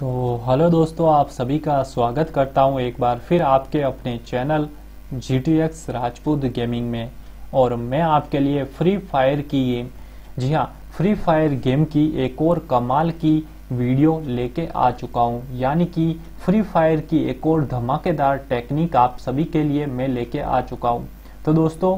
तो हेलो दोस्तों आप सभी का स्वागत करता हूं एक बार फिर आपके अपने channel G T X Rajput gaming में और मैं आपके लिए फ्री फायर की गेम जी हाँ फ्री फायर गेम की एक और कमाल की वीडियो लेके आ चुका हूँ यानी कि फ्री फायर की एक और धमाकेदार टेक्निक आप सभी के लिए मैं लेके आ चुका हूँ तो दोस्तों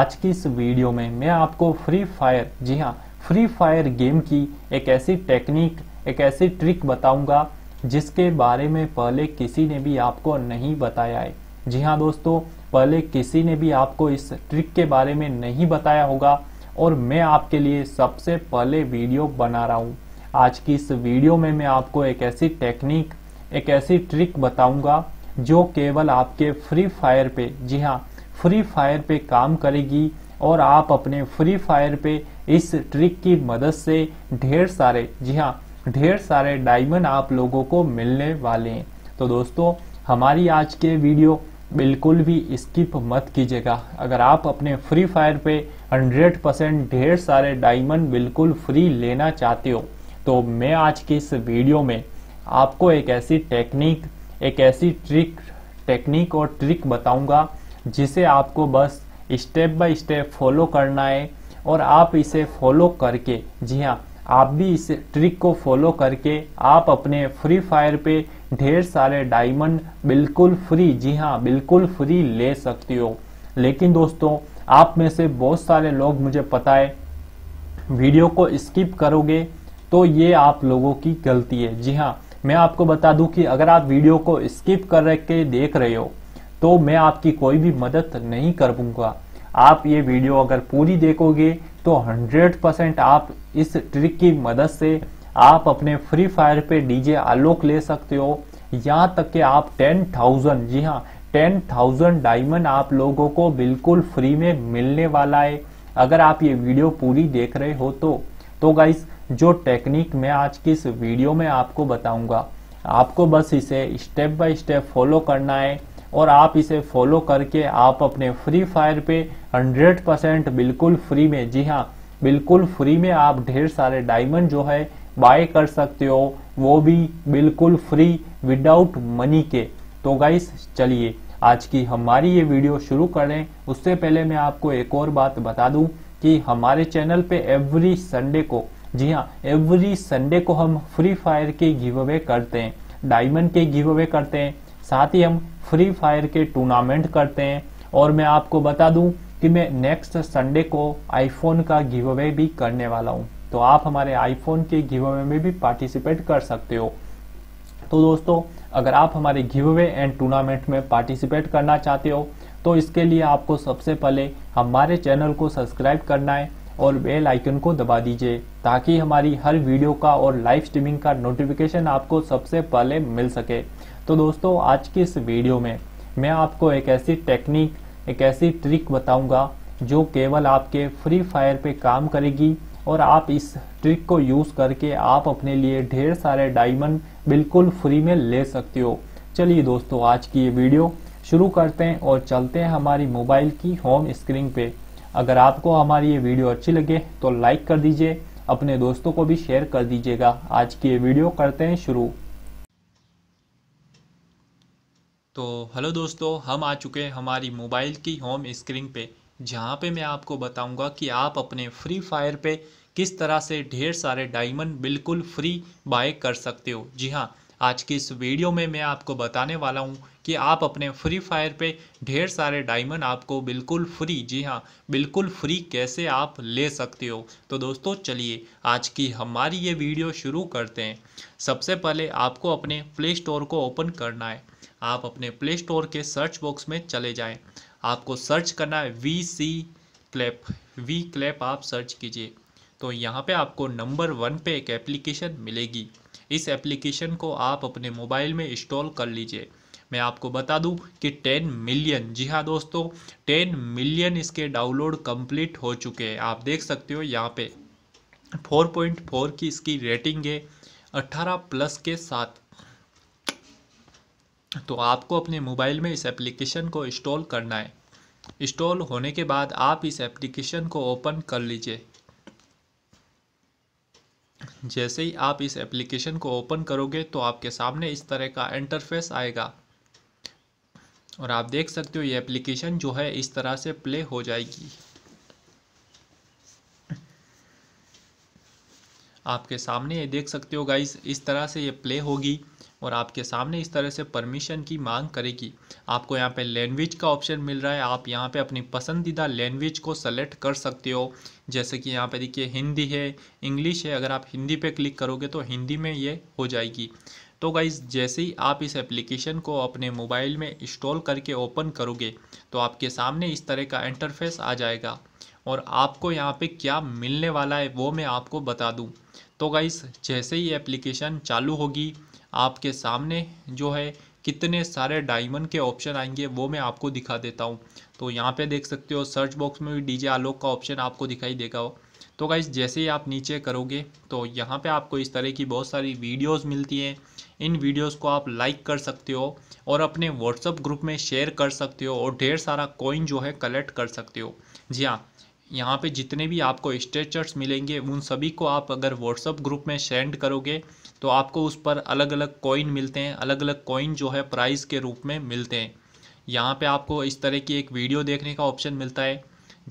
आज की इस वीडियो में मैं आपको फ्री फायर जी हाँ फ्री फायर गेम की एक ऐसी टेक्निक एक ऐसी ट्रिक बताऊंगा जिसके बारे में पहले किसी ने भी आपको नहीं बताया है जी हाँ दोस्तों पहले किसी ने भी आपको इस ट्रिक के बारे में नहीं बताया होगा और मैं आपके लिए सबसे पहले वीडियो बना रहा हूँ आज की इस वीडियो में मैं आपको एक ऐसी टेक्निक एक ऐसी ट्रिक बताऊंगा जो केवल आपके फ्री फायर पे जी हाँ फ्री फायर पे काम करेगी और आप अपने फ्री फायर पे इस ट्रिक की मदद से ढेर सारे जी हाँ ढेर सारे डायमंड आप लोगों को मिलने वाले हैं तो दोस्तों हमारी आज के वीडियो बिल्कुल भी स्किप मत कीजिएगा अगर आप अपने फ्री फायर पे 100 परसेंट ढेर सारे डायमंड बिल्कुल फ्री लेना चाहते हो तो मैं आज की इस वीडियो में आपको एक ऐसी टेक्निक एक ऐसी ट्रिक टेक्निक और ट्रिक बताऊंगा जिसे आपको बस स्टेप बाय स्टेप फॉलो करना है और आप इसे फॉलो करके जी हाँ आप भी इस ट्रिक को फॉलो करके आप अपने फ्री फायर पे ढेर सारे डायमंड बिल्कुल फ्री जी हाँ बिल्कुल फ्री ले सकती हो लेकिन दोस्तों आप में से बहुत सारे लोग मुझे पता है वीडियो को स्किप करोगे तो ये आप लोगों की गलती है जी हाँ मैं आपको बता दूं कि अगर आप वीडियो को स्किप करके देख रहे हो तो मैं आपकी कोई भी मदद नहीं कर पूंगा आप ये वीडियो अगर पूरी देखोगे तो 100% आप इस ट्रिक की मदद से आप अपने फ्री फायर पे डीजे आलोक ले सकते हो यहाँ तक कि आप 10,000 जी हाँ 10,000 डायमंड आप लोगों को बिल्कुल फ्री में मिलने वाला है अगर आप ये वीडियो पूरी देख रहे हो तो तो गाइस जो टेक्निक मैं आज की इस वीडियो में आपको बताऊंगा आपको बस इसे स्टेप बाय स्टेप फॉलो करना है और आप इसे फॉलो करके आप अपने फ्री फायर पे 100 परसेंट बिल्कुल फ्री में जी हाँ बिल्कुल फ्री में आप ढेर सारे डायमंड जो है बाय कर सकते हो वो भी बिल्कुल फ्री विदाउट मनी के तो गाइस चलिए आज की हमारी ये वीडियो शुरू करें उससे पहले मैं आपको एक और बात बता दूं कि हमारे चैनल पे एवरी संडे को जी हाँ एवरी संडे को हम फ्री फायर के गिव अवे करते हैं डायमंड के गिव अवे करते हैं साथ ही हम फ्री फायर के टूर्नामेंट करते हैं और मैं आपको बता दूं कि मैं नेक्स्ट संडे को आईफोन का गिव अवे भी करने वाला हूं तो आप हमारे आईफोन के गिव अवे में भी पार्टिसिपेट कर सकते हो तो दोस्तों अगर आप हमारे गिव अवे एंड टूर्नामेंट में पार्टिसिपेट करना चाहते हो तो इसके लिए आपको सबसे पहले हमारे चैनल को सब्सक्राइब करना है और बेल आइकन को दबा दीजिए ताकि हमारी हर वीडियो का और लाइव स्ट्रीमिंग का नोटिफिकेशन आपको सबसे पहले मिल सके तो दोस्तों आज की इस वीडियो में मैं आपको एक ऐसी टेक्निक एक ऐसी ट्रिक बताऊंगा जो केवल आपके फ्री फायर पे काम करेगी और आप इस ट्रिक को यूज़ करके आप अपने लिए ढेर सारे डायमंड बिल्कुल फ्री में ले सकते हो चलिए दोस्तों आज की ये वीडियो शुरू करते हैं और चलते हैं हमारी मोबाइल की होम स्क्रीन पे अगर आपको हमारी ये वीडियो अच्छी लगे तो लाइक कर दीजिए अपने दोस्तों को भी शेयर कर दीजिएगा आज की ये वीडियो करते हैं शुरू तो हेलो दोस्तों हम आ चुके हैं हमारी मोबाइल की होम स्क्रीन पे जहाँ पे मैं आपको बताऊंगा कि आप अपने फ्री फायर पे किस तरह से ढेर सारे डायमंड बिल्कुल फ्री बाय कर सकते हो जी हाँ आज की इस वीडियो में मैं आपको बताने वाला हूँ कि आप अपने फ्री फायर पे ढेर सारे डायमंड आपको बिल्कुल फ्री जी हाँ बिल्कुल फ्री कैसे आप ले सकते हो तो दोस्तों चलिए आज की हमारी ये वीडियो शुरू करते हैं सबसे पहले आपको अपने प्ले स्टोर को ओपन करना है आप अपने प्ले स्टोर के सर्च बॉक्स में चले जाएं आपको सर्च करना है V C clap V clap आप सर्च कीजिए तो यहाँ पे आपको नंबर वन पे एक एप्लीकेशन मिलेगी इस एप्लीकेशन को आप अपने मोबाइल में इंस्टॉल कर लीजिए मैं आपको बता दूं कि 10 मिलियन जी हाँ दोस्तों 10 मिलियन इसके डाउनलोड कंप्लीट हो चुके हैं आप देख सकते हो यहाँ पे 4.4 की इसकी रेटिंग है 18 प्लस के साथ तो आपको अपने मोबाइल में इस एप्लीकेशन को इंस्टॉल करना है इंस्टॉल होने के बाद आप इस एप्लीकेशन को ओपन कर लीजिए जैसे ही आप इस एप्लीकेशन को ओपन करोगे तो आपके सामने इस तरह का इंटरफेस आएगा और आप देख सकते हो ये एप्लीकेशन जो है इस तरह से प्ले हो जाएगी आपके सामने ये देख सकते हो गाइस इस तरह से ये प्ले होगी और आपके सामने इस तरह से परमिशन की मांग करेगी आपको यहाँ पे लैंग्वेज का ऑप्शन मिल रहा है आप यहाँ पे अपनी पसंदीदा लैंग्वेज को सेलेक्ट कर सकते हो जैसे कि यहाँ पे देखिए हिंदी है इंग्लिश है अगर आप हिंदी पे क्लिक करोगे तो हिंदी में ये हो जाएगी तो गाइज जैसे ही आप इस एप्लीकेशन को अपने मोबाइल में इंस्टॉल करके ओपन करोगे तो आपके सामने इस तरह का इंटरफेस आ जाएगा और आपको यहाँ पे क्या मिलने वाला है वो मैं आपको बता दूँ तो गाइस जैसे ही एप्लीकेशन चालू होगी आपके सामने जो है कितने सारे डायमंड के ऑप्शन आएंगे वो मैं आपको दिखा देता हूँ तो यहाँ पे देख सकते हो सर्च बॉक्स में भी डीजे आलोक का ऑप्शन आपको दिखाई देगा हो तो गाइज जैसे ही आप नीचे करोगे तो यहाँ पे आपको इस तरह की बहुत सारी वीडियोस मिलती हैं इन वीडियोस को आप लाइक कर सकते हो और अपने व्हाट्सअप ग्रुप में शेयर कर सकते हो और ढेर सारा कॉइन जो है कलेक्ट कर सकते हो जी हाँ यहाँ पे जितने भी आपको स्ट्रेचर्स मिलेंगे उन सभी को आप अगर व्हाट्सअप ग्रुप में सेंड करोगे तो आपको उस पर अलग अलग कॉइन मिलते हैं अलग अलग कॉइन जो है प्राइस के रूप में मिलते हैं यहाँ पे आपको इस तरह की एक वीडियो देखने का ऑप्शन मिलता है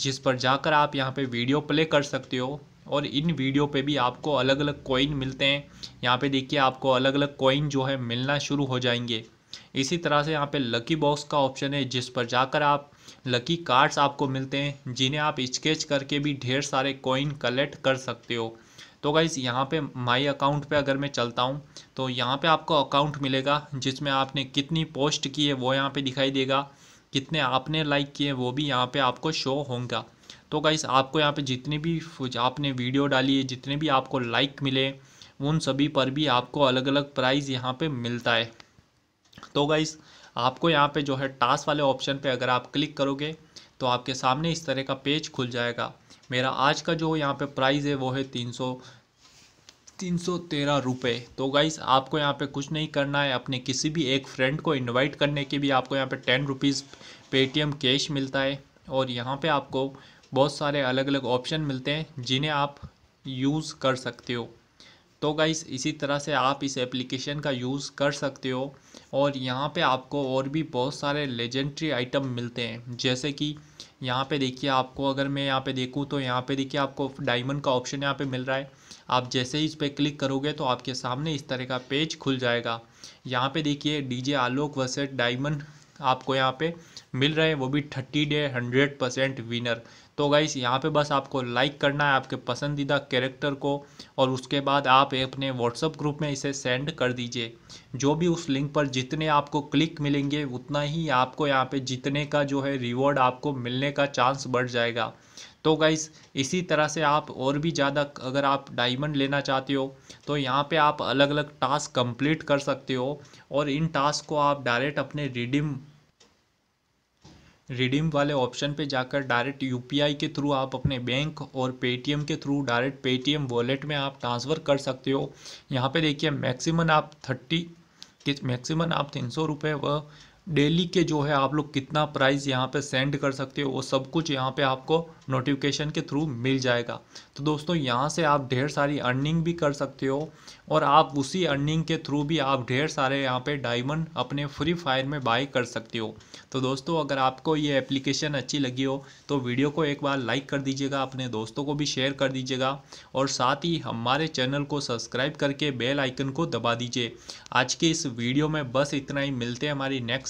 जिस पर जाकर आप यहाँ पे वीडियो प्ले कर सकते हो और इन वीडियो पे भी आपको अलग अलग कॉइन मिलते हैं यहाँ पे देखिए आपको अलग अलग कॉइन जो है मिलना शुरू हो जाएंगे इसी तरह से यहाँ पे लकी बॉक्स का ऑप्शन है जिस पर जाकर आप लकी कार्ड्स आपको मिलते हैं जिन्हें आप स्केच करके भी ढेर सारे कॉइन कलेक्ट कर सकते हो तो गाइज़ यहाँ पे माई अकाउंट पे अगर मैं चलता हूँ तो यहाँ पे आपको अकाउंट मिलेगा जिसमें आपने कितनी पोस्ट की है वो यहाँ पे दिखाई देगा कितने आपने लाइक किए वो भी यहाँ पे आपको शो होगा तो गाइज़ आपको यहाँ पे जितनी भी आपने वीडियो डाली है जितने भी आपको लाइक मिले उन सभी पर भी आपको अलग अलग प्राइज़ यहाँ पर मिलता है तो गाइज़ आपको यहाँ पर जो है टास्क वाले ऑप्शन पर अगर आप क्लिक करोगे तो आपके सामने इस तरह का पेज खुल जाएगा मेरा आज का जो यहाँ पे प्राइस है वो है तीन सौ तीन सौ तेरह रुपये तो गाइस आपको यहाँ पे कुछ नहीं करना है अपने किसी भी एक फ्रेंड को इनवाइट करने के भी आपको यहाँ पे टेन रुपीज़ पेटीएम कैश मिलता है और यहाँ पे आपको बहुत सारे अलग अलग ऑप्शन मिलते हैं जिन्हें आप यूज़ कर सकते हो तो गाइस इसी तरह से आप इस एप्लीकेशन का यूज़ कर सकते हो और यहाँ पर आपको और भी बहुत सारे लेजेंड्री आइटम मिलते हैं जैसे कि यहाँ पे देखिए आपको अगर मैं यहाँ पे देखूँ तो यहाँ पे देखिए आपको डायमंड का ऑप्शन यहाँ पे मिल रहा है आप जैसे ही इस पर क्लिक करोगे तो आपके सामने इस तरह का पेज खुल जाएगा यहाँ पे देखिए डीजे आलोक वसेट डायमंड आपको यहाँ पे मिल रहे हैं वो भी thirty day hundred percent winner तो गाइस यहाँ पे बस आपको लाइक करना है आपके पसंदीदा कैरेक्टर को और उसके बाद आप अपने व्हाट्सअप ग्रुप में इसे सेंड कर दीजिए जो भी उस लिंक पर जितने आपको क्लिक मिलेंगे उतना ही आपको यहाँ पे जीतने का जो है रिवॉर्ड आपको मिलने का चांस बढ़ जाएगा तो गाइस इसी तरह से आप और भी ज़्यादा अगर आप डायमंड लेना चाहते हो तो यहाँ पे आप अलग अलग टास्क कंप्लीट कर सकते हो और इन टास्क को आप डायरेक्ट अपने रिडीम रिडीम वाले ऑप्शन पे जाकर डायरेक्ट यूपीआई के थ्रू आप अपने बैंक और पेटीएम के थ्रू डायरेक्ट पेटीएम वॉलेट में आप ट्रांसफ़र कर सकते हो यहाँ पे देखिए मैक्सिमम आप थर्टी मैक्सिमम आप तीन सौ रुपये व डेली के जो है आप लोग कितना प्राइस यहाँ पे सेंड कर सकते हो वो सब कुछ यहाँ पे आपको नोटिफिकेशन के थ्रू मिल जाएगा तो दोस्तों यहाँ से आप ढेर सारी अर्निंग भी कर सकते हो और आप उसी अर्निंग के थ्रू भी आप ढेर सारे यहाँ पे डायमंड अपने फ्री फायर में बाय कर सकते हो तो दोस्तों अगर आपको ये एप्लीकेशन अच्छी लगी हो तो वीडियो को एक बार लाइक कर दीजिएगा अपने दोस्तों को भी शेयर कर दीजिएगा और साथ ही हमारे चैनल को सब्सक्राइब करके बेल आइकन को दबा दीजिए आज के इस वीडियो में बस इतना ही मिलते हैं हमारी नेक्स्ट